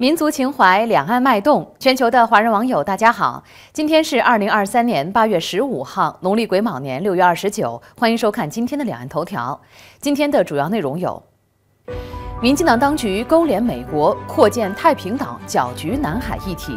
民族情怀，两岸脉动。全球的华人网友，大家好！今天是二零二三年八月十五号，农历癸卯年六月二十九。欢迎收看今天的两岸头条。今天的主要内容有：民进党当局勾连美国，扩建太平岛，搅局南海议题；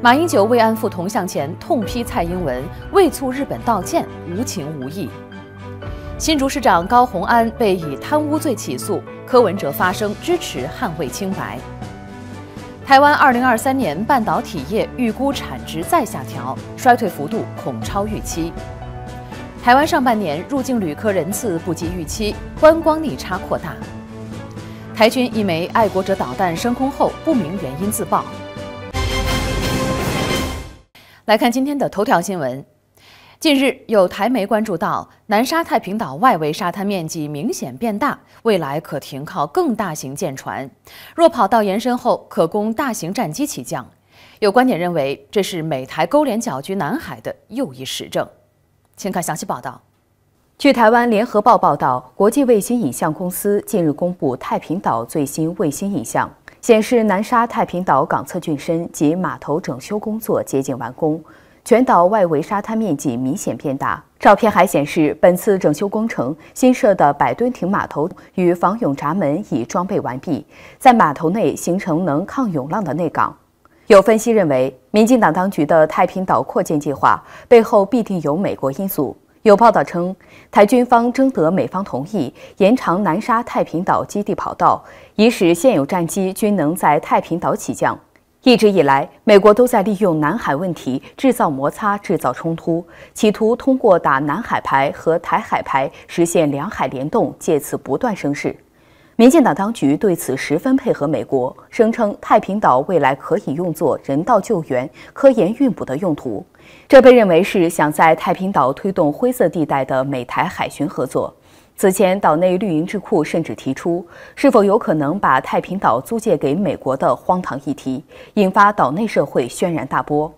马英九慰安妇铜像前痛批蔡英文，为促日本道歉无情无义；新竹市长高鸿安被以贪污罪起诉，柯文哲发声支持捍卫清白。台湾二零二三年半导体业预估产值再下调，衰退幅度恐超预期。台湾上半年入境旅客人次不及预期，观光逆差扩大。台军一枚爱国者导弹升空后不明原因自爆。来看今天的头条新闻。近日，有台媒关注到南沙太平岛外围沙滩面积明显变大，未来可停靠更大型舰船。若跑道延伸后，可供大型战机起降。有观点认为，这是美台勾连搅局南海的又一实证。请看详细报道。据台湾联合报报道，国际卫星影像公司近日公布太平岛最新卫星影像，显示南沙太平岛港侧浚深及码头整修工作接近完工。全岛外围沙滩面积明显变大。照片还显示，本次整修工程新设的百吨艇码头与防涌闸门已装备完毕，在码头内形成能抗涌浪的内港。有分析认为，民进党当局的太平岛扩建计划背后必定有美国因素。有报道称，台军方征得美方同意，延长南沙太平岛基地跑道，以使现有战机均能在太平岛起降。一直以来，美国都在利用南海问题制造摩擦、制造冲突，企图通过打南海牌和台海牌实现两海联动，借此不断声势。民进党当局对此十分配合，美国声称太平岛未来可以用作人道救援、科研运补的用途，这被认为是想在太平岛推动灰色地带的美台海巡合作。此前，岛内绿营智库甚至提出是否有可能把太平岛租借给美国的荒唐议题，引发岛内社会轩然大波。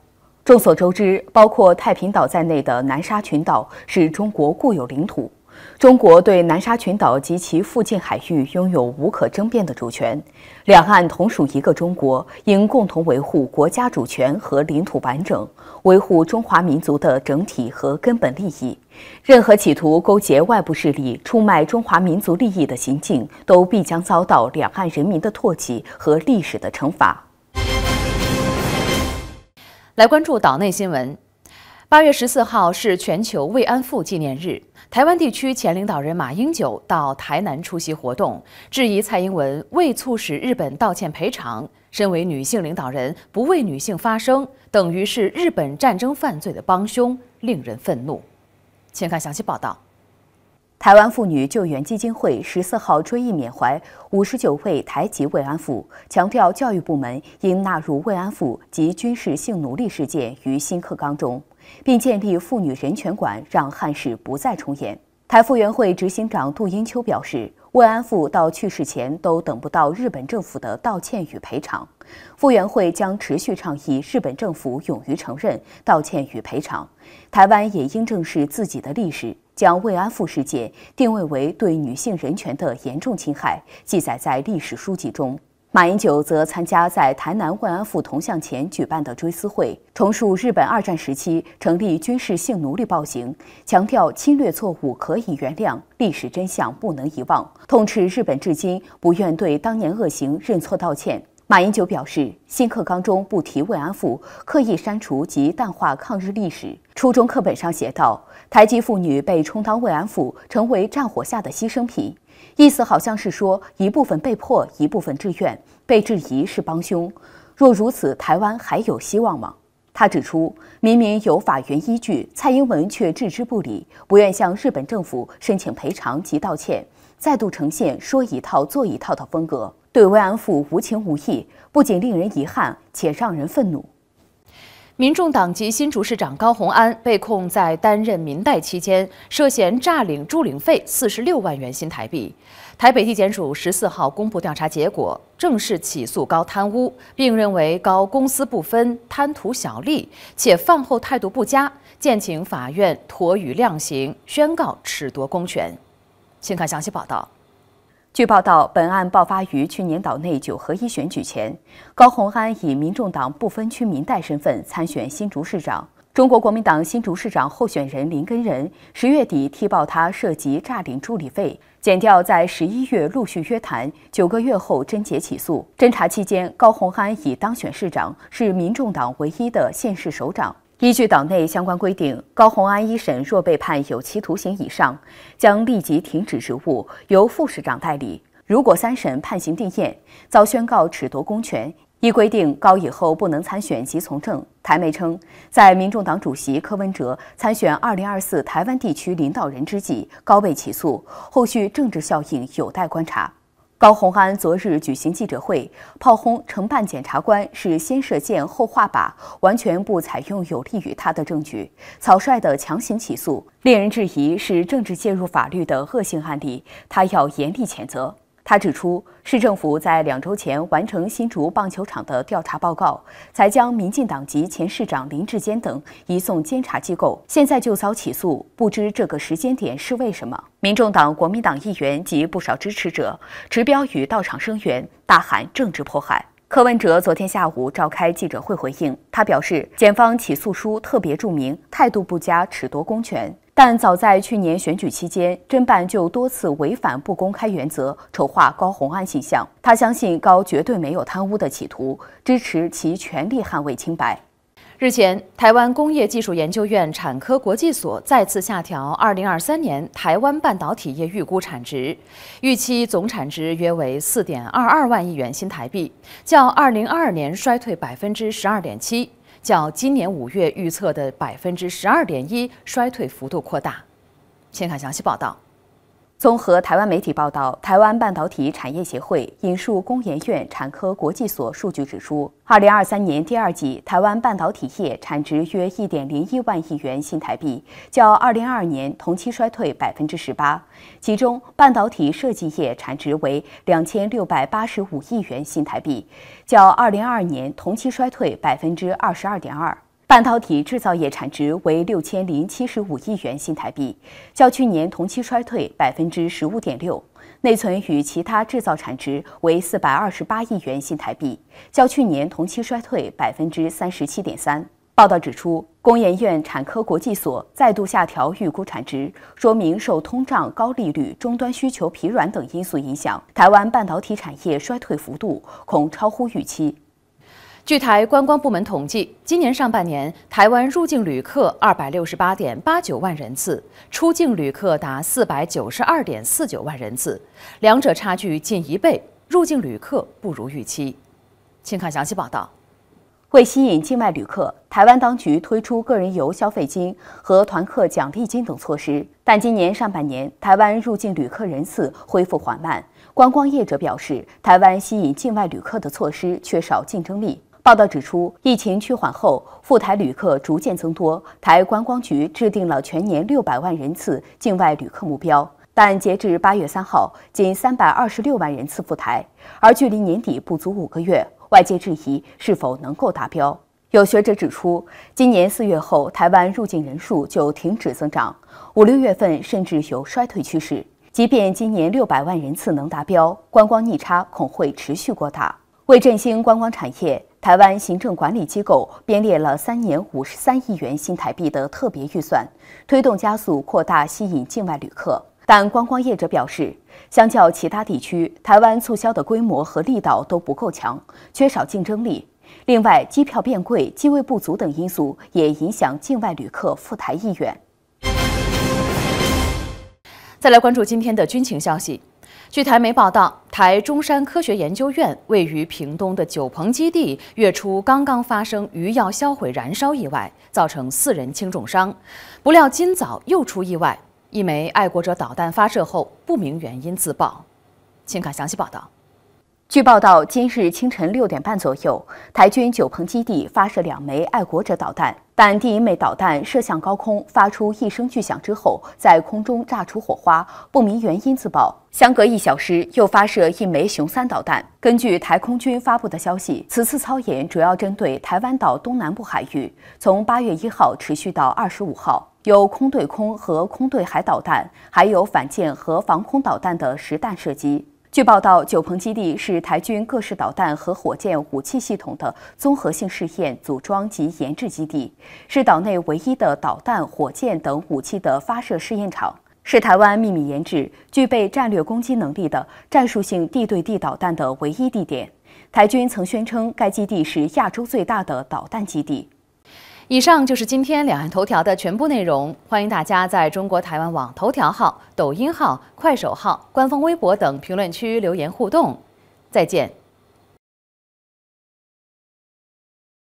众所周知，包括太平岛在内的南沙群岛是中国固有领土。中国对南沙群岛及其附近海域拥有无可争辩的主权。两岸同属一个中国，应共同维护国家主权和领土完整，维护中华民族的整体和根本利益。任何企图勾结外部势力、出卖中华民族利益的行径，都必将遭到两岸人民的唾弃和历史的惩罚。来关注岛内新闻。八月十四号是全球慰安妇纪念日。台湾地区前领导人马英九到台南出席活动，质疑蔡英文未促使日本道歉赔偿，身为女性领导人不为女性发声，等于是日本战争犯罪的帮凶，令人愤怒。请看详细报道。台湾妇女救援基金会十四号追忆缅怀五十九位台籍慰安妇，强调教育部门应纳入慰安妇及军事性奴隶事件于新课纲中。并建立妇女人权馆，让汉室不再重演。台妇援会执行长杜英秋表示，慰安妇到去世前都等不到日本政府的道歉与赔偿，妇援会将持续倡议日本政府勇于承认道歉与赔偿，台湾也应正视自己的历史，将慰安妇事件定位为对女性人权的严重侵害，记载在历史书籍中。马英九则参加在台南慰安妇铜像前举办的追思会，重述日本二战时期成立军事性奴隶暴行，强调侵略错误可以原谅，历史真相不能遗忘，痛斥日本至今不愿对当年恶行认错道歉。马英九表示，新课纲中不提慰安妇，刻意删除及淡化抗日历史。初中课本上写道，台籍妇女被充当慰安妇，成为战火下的牺牲品。意思好像是说一部分被迫，一部分自愿，被质疑是帮凶。若如此，台湾还有希望吗？他指出，明明有法源依据，蔡英文却置之不理，不愿向日本政府申请赔偿及道歉，再度呈现说一套做一套的风格，对慰安妇无情无义，不仅令人遗憾，且让人愤怒。民众党籍新竹市长高鸿安被控在担任民代期间涉嫌诈领助领费四十六万元新台币。台北地检署十四号公布调查结果，正式起诉高贪污，并认为高公私不分、贪图小利，且饭后态度不佳，建请法院妥予量刑，宣告褫夺公权。请看详细报道。据报道，本案爆发于去年岛内九合一选举前。高鸿安以民众党不分区民代身份参选新竹市长。中国国民党新竹市长候选人林根仁十月底踢爆他涉及诈领助理费，检调在十一月陆续约谈，九个月后侦结起诉。侦查期间，高鸿安已当选市长，是民众党唯一的县市首长。依据党内相关规定，高红安一审若被判有期徒刑以上，将立即停止职务，由副市长代理。如果三审判刑定验，遭宣告褫夺公权，依规定高以后不能参选及从政。台媒称，在民众党主席柯文哲参选二零二四台湾地区领导人之际，高被起诉，后续政治效应有待观察。高洪安昨日举行记者会，炮轰承办检察官是先射箭后画靶，完全不采用有利于他的证据，草率的强行起诉，令人质疑是政治介入法律的恶性案例，他要严厉谴责。他指出，市政府在两周前完成新竹棒球场的调查报告，才将民进党籍前市长林志坚等移送监察机构。现在就遭起诉，不知这个时间点是为什么？民众党、国民党议员及不少支持者持标语到场声援，大喊“政治迫害”。柯文哲昨天下午召开记者会回应，他表示，检方起诉书特别注明态度不佳，褫夺公权。但早在去年选举期间，侦办就多次违反不公开原则，丑化高红安形象。他相信高绝对没有贪污的企图，支持其全力捍卫清白。日前，台湾工业技术研究院产科国际所再次下调2023年台湾半导体业预估产值，预期总产值约为4.22万亿元新台币，较2022年衰退12.7%，较今年五月预测的12.1%衰退幅度扩大。先看详细报道。综合台湾媒体报道，台湾半导体产业协会引述工研院产科国际所数据指出，2023年第二季台湾半导体业产值约1.01万亿元新台币，较2022年同期衰退18%。其中，半导体设计业产值为2685亿元新台币，较2022年同期衰退22.2%。半导体制造业产值为六千零七十五亿元新台币，较去年同期衰退百分之十五点六。内存与其他制造产值为四百二十八亿元新台币，较去年同期衰退百分之三十七点三。报道指出，工研院产科国际所再度下调预估产值，说明受通胀、高利率、终端需求疲软等因素影响，台湾半导体产业衰退幅度恐超乎预期。据台观光部门统计，今年上半年台湾入境旅客二百六十八点八九万人次，出境旅客达四百九十二点四九万人次，两者差距近一倍，入境旅客不如预期。请看详细报道。为吸引境外旅客，台湾当局推出个人游消费金和团客奖励金等措施，但今年上半年台湾入境旅客人次恢复缓慢。观光业者表示，台湾吸引境外旅客的措施缺少竞争力。报道指出，疫情趋缓后，赴台旅客逐渐增多。台观光局制定了全年六百万人次境外旅客目标，但截至八月三号，仅三百二十六万人次赴台，而距离年底不足五个月，外界质疑是否能够达标。有学者指出，今年四月后，台湾入境人数就停止增长，五六月份甚至有衰退趋势。即便今年六百万人次能达标，观光逆差恐会持续扩大。为振兴观光产业。台湾行政管理机构编列了三年五十三亿元新台币的特别预算，推动加速扩大吸引境外旅客。但观光业者表示，相较其他地区，台湾促销的规模和力道都不够强，缺少竞争力。另外，机票变贵、机位不足等因素也影响境外旅客赴台意愿。再来关注今天的军情消息。据台媒报道，台中山科学研究院位于屏东的九鹏基地，月初刚刚发生鱼药销毁燃烧意外，造成四人轻重伤。不料今早又出意外，一枚爱国者导弹发射后不明原因自爆。请看详细报道。据报道，今日清晨六点半左右，台军九鹏基地发射两枚爱国者导弹，但第一枚导弹射向高空，发出一声巨响之后，在空中炸出火花，不明原因自爆。相隔一小时，又发射一枚雄三导弹。根据台空军发布的消息，此次操演主要针对台湾岛东南部海域，从八月一号持续到二十五号，有空对空和空对海导弹，还有反舰和防空导弹的实弹射击。据报道，九鹏基地是台军各式导弹和火箭武器系统的综合性试验、组装及研制基地，是岛内唯一的导弹、火箭等武器的发射试验场，是台湾秘密研制具备战略攻击能力的战术性地对地导弹的唯一地点。台军曾宣称，该基地是亚洲最大的导弹基地。以上就是今天两岸头条的全部内容，欢迎大家在中国台湾网头条号、抖音号、快手号、官方微博等评论区留言互动。再见。